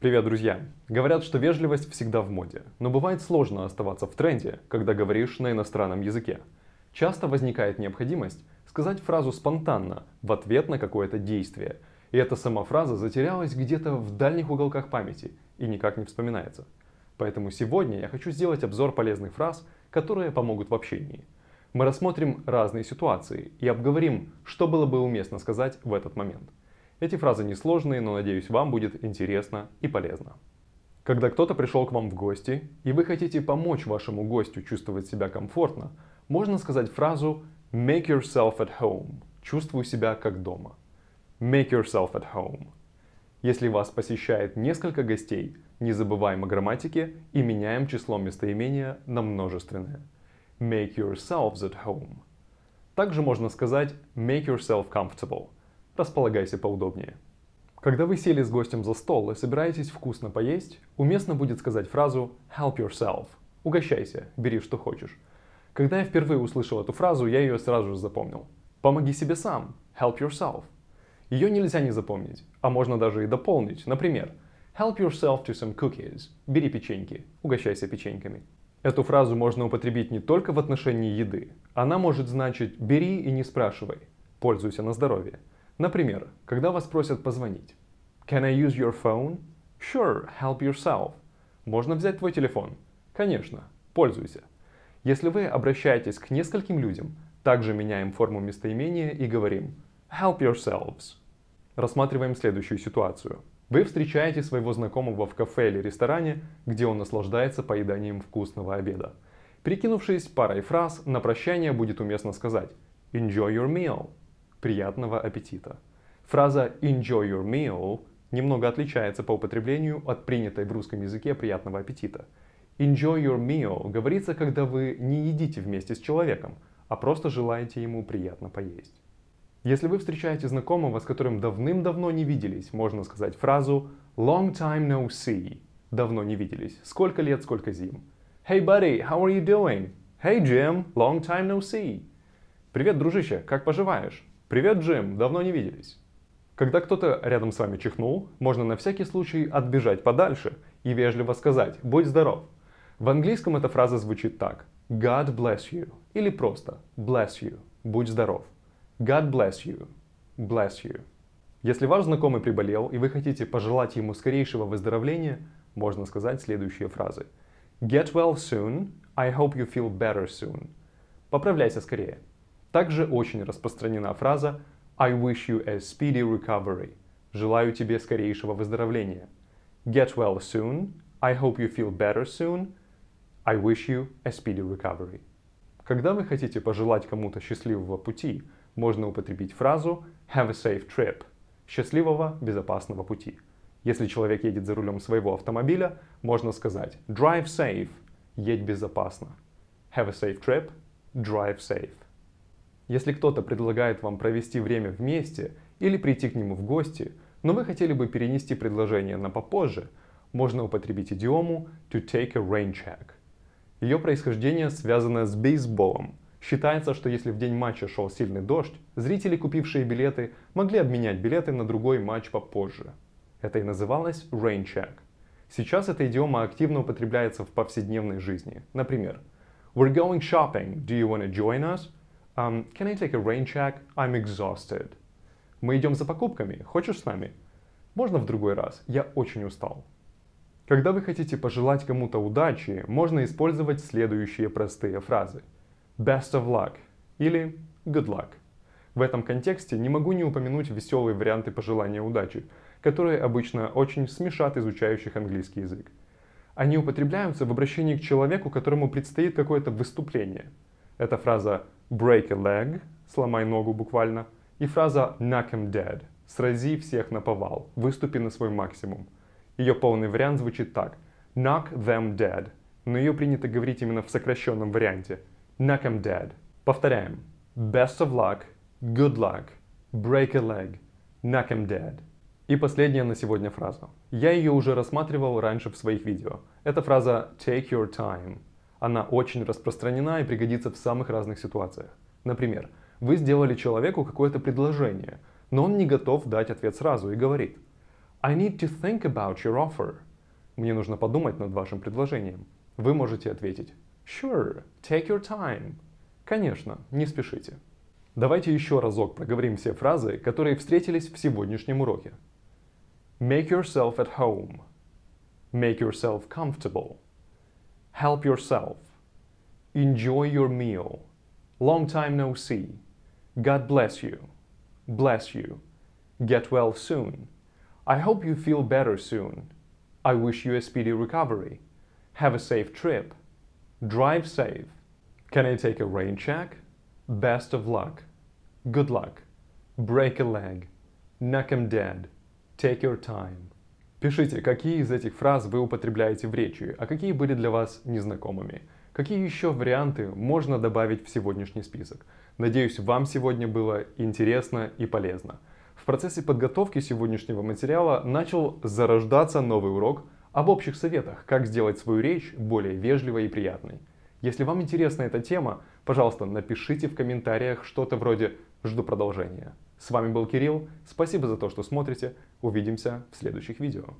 Привет, друзья! Говорят, что вежливость всегда в моде, но бывает сложно оставаться в тренде, когда говоришь на иностранном языке. Часто возникает необходимость сказать фразу спонтанно, в ответ на какое-то действие, и эта сама фраза затерялась где-то в дальних уголках памяти и никак не вспоминается. Поэтому сегодня я хочу сделать обзор полезных фраз, которые помогут в общении. Мы рассмотрим разные ситуации и обговорим, что было бы уместно сказать в этот момент. Эти фразы несложные, но надеюсь вам будет интересно и полезно. Когда кто-то пришел к вам в гости, и вы хотите помочь вашему гостю чувствовать себя комфортно, можно сказать фразу «make yourself at home» – «чувствуй себя как дома». «Make yourself at home». Если вас посещает несколько гостей, не забываем о грамматике и меняем число местоимения на множественное. Make yourselves at home. Также можно сказать make yourself comfortable – Располагайся поудобнее. Когда вы сели с гостем за стол и собираетесь вкусно поесть, уместно будет сказать фразу «help yourself» – «угощайся, бери что хочешь». Когда я впервые услышал эту фразу, я ее сразу же запомнил. «Помоги себе сам» – «help yourself». Ее нельзя не запомнить, а можно даже и дополнить. Например, «help yourself to some cookies» – «бери печеньки, угощайся печеньками». Эту фразу можно употребить не только в отношении еды. Она может значить «бери и не спрашивай», «пользуйся на здоровье». Например, когда вас просят позвонить. Can I use your phone? Sure, help yourself. Можно взять твой телефон? Конечно, пользуйся. Если вы обращаетесь к нескольким людям, также меняем форму местоимения и говорим help yourselves. Рассматриваем следующую ситуацию. Вы встречаете своего знакомого в кафе или ресторане, где он наслаждается поеданием вкусного обеда. Прикинувшись парой фраз, на прощание будет уместно сказать «Enjoy your meal». Приятного аппетита! Фраза «enjoy your meal» немного отличается по употреблению от принятой в русском языке «приятного аппетита». «Enjoy your meal» говорится, когда вы не едите вместе с человеком, а просто желаете ему приятно поесть. Если вы встречаете знакомого, с которым давным-давно не виделись, можно сказать фразу «long time no see» – «давно не виделись», «сколько лет, сколько зим». «Hey, buddy, how are you doing?» «Hey, Jim, long time no see». «Привет, дружище, как поживаешь?» Привет, Джим, давно не виделись. Когда кто-то рядом с вами чихнул, можно на всякий случай отбежать подальше и вежливо сказать «Будь здоров». В английском эта фраза звучит так «God bless you» или просто «Bless you» – «Будь здоров». «God bless you» – «Bless you». Если ваш знакомый приболел и вы хотите пожелать ему скорейшего выздоровления, можно сказать следующие фразы. Get well soon. I hope you feel better soon. Поправляйся скорее. Также очень распространена фраза «I wish you a speedy recovery» – «Желаю тебе скорейшего выздоровления». «Get well soon», «I hope you feel better soon», «I wish you a speedy recovery». Когда вы хотите пожелать кому-то счастливого пути, можно употребить фразу «have a safe trip» – «счастливого, безопасного пути». Если человек едет за рулем своего автомобиля, можно сказать «drive safe» – «едь безопасно». «Have a safe trip» – «drive safe». Если кто-то предлагает вам провести время вместе или прийти к нему в гости, но вы хотели бы перенести предложение на попозже, можно употребить идиому to take a rain check. Ее происхождение связано с бейсболом. Считается, что если в день матча шел сильный дождь, зрители, купившие билеты, могли обменять билеты на другой матч попозже. Это и называлось rain check. Сейчас эта идиома активно употребляется в повседневной жизни. Например, We're going shopping, do you want to join us? Um, can I take a rain check? I'm exhausted. Мы идем за покупками. Хочешь с нами? Можно в другой раз. Я очень устал. Когда вы хотите пожелать кому-то удачи, можно использовать следующие простые фразы. Best of luck или good luck. В этом контексте не могу не упомянуть веселые варианты пожелания удачи, которые обычно очень смешат изучающих английский язык. Они употребляются в обращении к человеку, которому предстоит какое-то выступление. Эта фраза break a leg, сломай ногу буквально, и фраза knock him dead, срази всех на повал, выступи на свой максимум. Ее полный вариант звучит так – knock them dead, но ее принято говорить именно в сокращенном варианте – knock them dead. Повторяем. Best of luck, good luck, break a leg, knock them dead. И последняя на сегодня фраза. Я ее уже рассматривал раньше в своих видео. Это фраза take your time – она очень распространена и пригодится в самых разных ситуациях. Например, вы сделали человеку какое-то предложение, но он не готов дать ответ сразу и говорит «I need to think about your offer». Мне нужно подумать над вашим предложением. Вы можете ответить «Sure, take your time». Конечно, не спешите. Давайте еще разок проговорим все фразы, которые встретились в сегодняшнем уроке. Make yourself at home. Make yourself comfortable. help yourself, enjoy your meal, long time no see, God bless you, bless you, get well soon, I hope you feel better soon, I wish you a speedy recovery, have a safe trip, drive safe, can I take a rain check, best of luck, good luck, break a leg, knock 'em dead, take your time. Пишите, какие из этих фраз вы употребляете в речи, а какие были для вас незнакомыми. Какие еще варианты можно добавить в сегодняшний список? Надеюсь, вам сегодня было интересно и полезно. В процессе подготовки сегодняшнего материала начал зарождаться новый урок об общих советах, как сделать свою речь более вежливой и приятной. Если вам интересна эта тема, пожалуйста, напишите в комментариях что-то вроде «Жду продолжения». С вами был Кирилл, спасибо за то, что смотрите, увидимся в следующих видео.